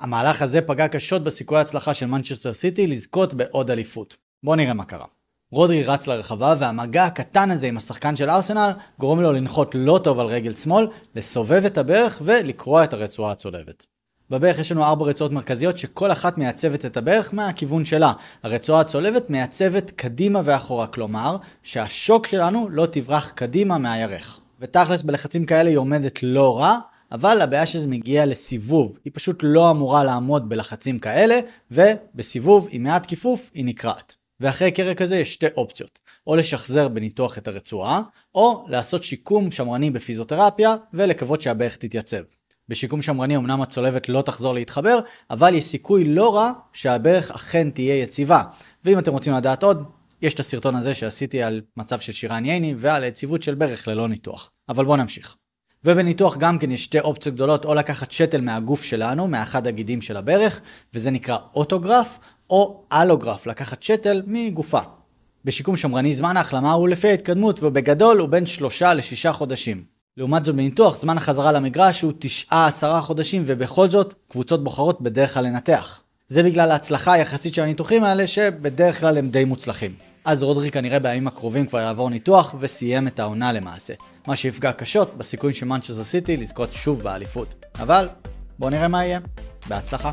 המהלך הזה פגע קשות בסיכוי ההצלחה של מנצ'סטר סיטי לזכות בעוד אליפות. בואו נראה מה קרה. רודרי רץ לרחבה והמגע הקטן הזה עם השחקן של ארסנל גורם לו לנחות לא טוב על רגל שמאל, לסובב את הברך ולקרוע את הרצועה הצולבת. בברך יש לנו ארבע רצועות מרכזיות שכל אחת מייצבת את הברך מהכיוון שלה. הרצועה הצולבת מייצבת קדימה ואחורה, כלומר שהשוק שלנו לא תברח קדימה מהירך. ותכלס בלחצים כאלה היא עומדת לא רע, אבל הבעיה שזה מגיע לסיבוב, היא פשוט לא אמורה לעמוד בלחצים כאלה, ובסיבוב עם מעט כיפוף היא נקרעת. ואחרי קרע כזה יש שתי אופציות, או לשחזר בניתוח את הרצועה, או לעשות שיקום שמרני בפיזיותרפיה ולקוות שהבערך תתייצב. בשיקום שמרני אמנם הצולבת לא תחזור להתחבר, אבל יש סיכוי לא רע שהברך אכן תהיה יציבה. ואם אתם רוצים לדעת עוד, יש את הסרטון הזה שעשיתי על מצב של שירן ייני ועל היציבות של ברך ללא ניתוח. אבל בואו נמשיך. ובניתוח גם כן יש שתי אופציות גדולות, או לקחת שתל מהגוף שלנו, מאחד הגידים של הברך, וזה נקרא אוטוגרף, או אלוגרף, לקחת שתל מגופה. בשיקום שמרני זמן ההחלמה הוא לפי ההתקדמות, ובגדול הוא בין שלושה לשישה חודשים. לעומת זאת בניתוח, זמן החזרה למגרש הוא תשעה עשרה חודשים, ובכל זאת, קבוצות בוחרות בדרך כלל לנתח. זה בגלל ההצלחה היחסית של הניתוחים האלה, שבדרך כלל הם די מוצלחים. אז רודרי כנראה בימים הקרובים כבר יעבור ניתוח וסיים את העונה למעשה, מה שיפגע קשות בסיכוי של מנצ'סטר סיטי לזכות שוב באליפות. אבל בואו נראה מה יהיה. בהצלחה.